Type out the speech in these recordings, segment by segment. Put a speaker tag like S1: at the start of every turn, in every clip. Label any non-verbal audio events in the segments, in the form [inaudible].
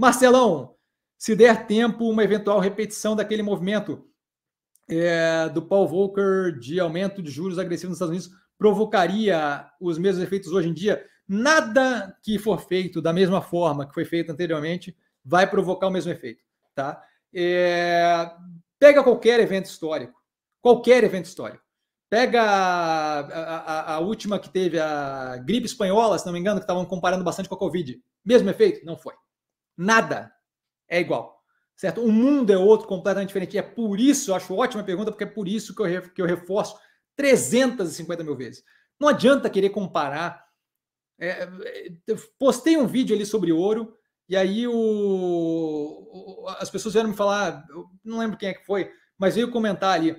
S1: Marcelão, se der tempo, uma eventual repetição daquele movimento é, do Paul Volcker de aumento de juros agressivos nos Estados Unidos provocaria os mesmos efeitos hoje em dia? Nada que for feito da mesma forma que foi feito anteriormente vai provocar o mesmo efeito, tá? É, pega qualquer evento histórico, qualquer evento histórico. Pega a, a, a, última que teve a gripe espanhola, se não me engano, que estavam comparando bastante com a Covid. Mesmo efeito? Não foi. Nada é igual, certo? O mundo é outro, completamente diferente. E é por isso, eu acho ótima pergunta, porque é por isso que eu, que eu reforço 350 mil vezes. Não adianta querer comparar. É, é postei um vídeo ali sobre ouro, e aí o, o, as pessoas vieram me falar, não lembro quem é que foi, mas veio comentar ali.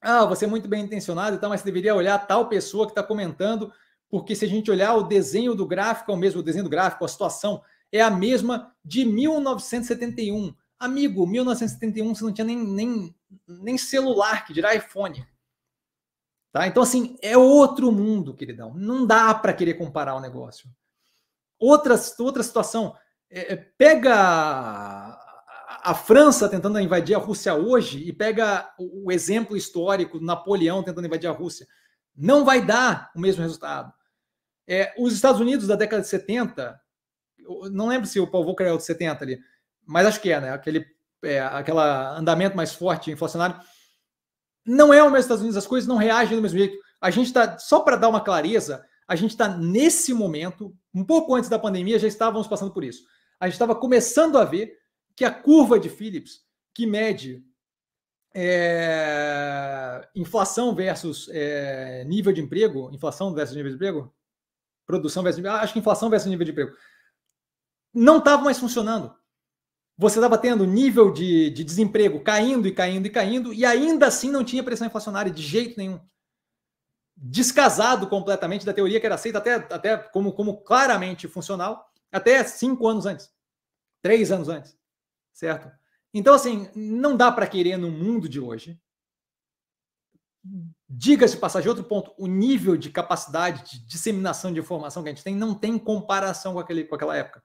S1: Ah, você é muito bem intencionado e tal, mas você deveria olhar tal pessoa que está comentando, porque se a gente olhar o desenho do gráfico, é o mesmo o desenho do gráfico, a situação é a mesma de 1971. Amigo, 1971 você não tinha nem, nem, nem celular, que dirá iPhone. Tá? Então, assim, é outro mundo, queridão. Não dá para querer comparar o negócio. Outra, outra situação, é, é pega a, França tentando invadir a Rússia hoje e pega o exemplo histórico do Napoleão tentando invadir a Rússia. Não vai dar o mesmo resultado. É, os Estados Unidos da década de 70 não lembro se o Paul Volcker é o de 70 ali, mas acho que é, né? Aquele é, aquela andamento mais forte inflacionário. Não é o mesmo Estados Unidos, as coisas não reagem do mesmo jeito. A gente está, só para dar uma clareza, a gente está nesse momento, um pouco antes da pandemia, já estávamos passando por isso. A gente estava começando a ver que a curva de Phillips, que mede é, inflação versus é, nível de emprego, inflação versus nível de emprego, produção versus. Ah, acho que inflação versus nível de emprego não estava mais funcionando. Você estava tendo nível de, de desemprego caindo e caindo e caindo, e ainda assim não tinha pressão inflacionária de jeito nenhum. Descasado completamente da teoria que era aceita até, até como, como claramente funcional, até cinco anos antes, três anos antes, certo? Então, assim, não dá para querer no mundo de hoje. Diga-se passagem, outro ponto, o nível de capacidade de disseminação de informação que a gente tem não tem comparação com, aquele, com aquela época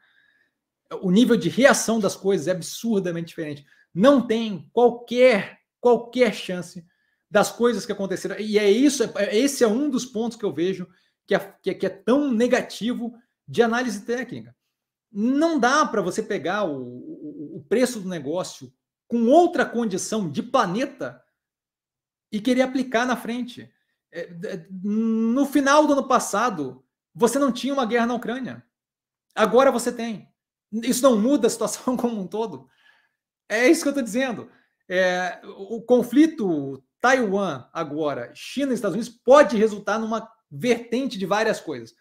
S1: o nível de reação das coisas é absurdamente diferente. Não tem qualquer qualquer chance das coisas que aconteceram. E é isso, é, é, esse é um dos pontos que eu vejo que é, que é, que é tão negativo de análise técnica. Não dá para você pegar o, o, o preço do negócio com outra condição de planeta e querer aplicar na frente. É, no final do ano passado, você não tinha uma guerra na Ucrânia. Agora você tem. Isso não muda a situação [laughs] como um todo. É isso que eu estou dizendo. É, o conflito Taiwan agora, China e Estados Unidos pode resultar numa vertente de várias coisas.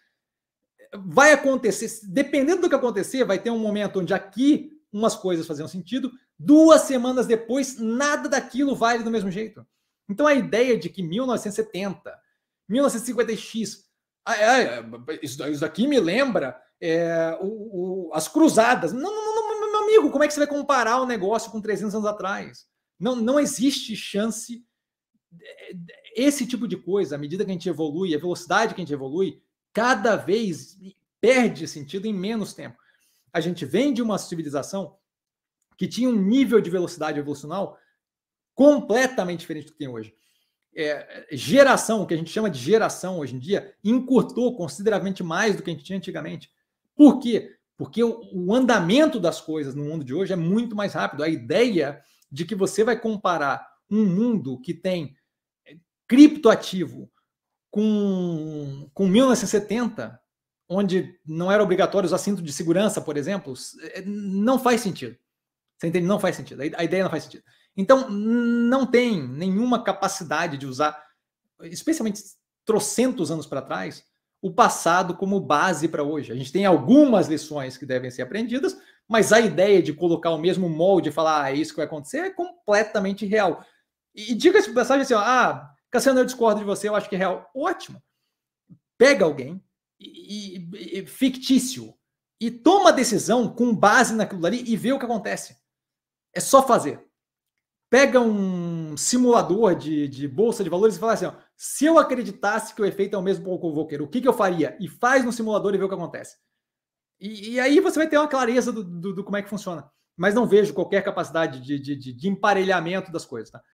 S1: Vai acontecer, dependendo do que acontecer, vai ter um momento onde aqui umas coisas faziam sentido, duas semanas depois nada daquilo vale do mesmo jeito. Então a ideia de que 1970, 1950x, isso daqui me lembra é, o, o, as cruzadas. Não, não, não, meu amigo, como é que você vai comparar o negócio com 300 anos atrás? Não, não existe chance. Esse tipo de coisa, à medida que a gente evolui, a velocidade que a gente evolui, cada vez perde sentido em menos tempo. A gente vem de uma civilização que tinha um nível de velocidade evolucional completamente diferente do que tem hoje. É, geração, o que a gente chama de geração hoje em dia, encurtou consideravelmente mais do que a gente tinha antigamente. Por quê? Porque o andamento das coisas no mundo de hoje é muito mais rápido. A ideia de que você vai comparar um mundo que tem eh, criptoativo com, com 1970, onde não era obrigatório usar cinto de segurança, por exemplo, eh, não faz sentido. Você entende? Não faz sentido. A ideia não faz sentido. Então, não tem nenhuma capacidade de usar, especialmente trocentos anos para trás, o passado como base para hoje. A gente tem algumas lições que devem ser aprendidas, mas a ideia de colocar o mesmo molde e falar, ah, é isso que vai acontecer, é completamente real. E, e diga-se passagem assim, ó, ah, Cassiano, eu discordo de você, eu acho que é real. Ótimo. Pega alguém e, e, e fictício e toma decisão com base naquilo dali e vê o que acontece. É só fazer. Pega um simulador de, de bolsa de valores e fala assim, ó, se eu acreditasse que o efeito é o mesmo para o Convoker, o que, que eu faria? E faz no simulador e vê o que acontece. E, e aí você vai ter uma clareza do, do, do, como é que funciona. Mas não vejo qualquer capacidade de, de, de, de emparelhamento das coisas. Tá?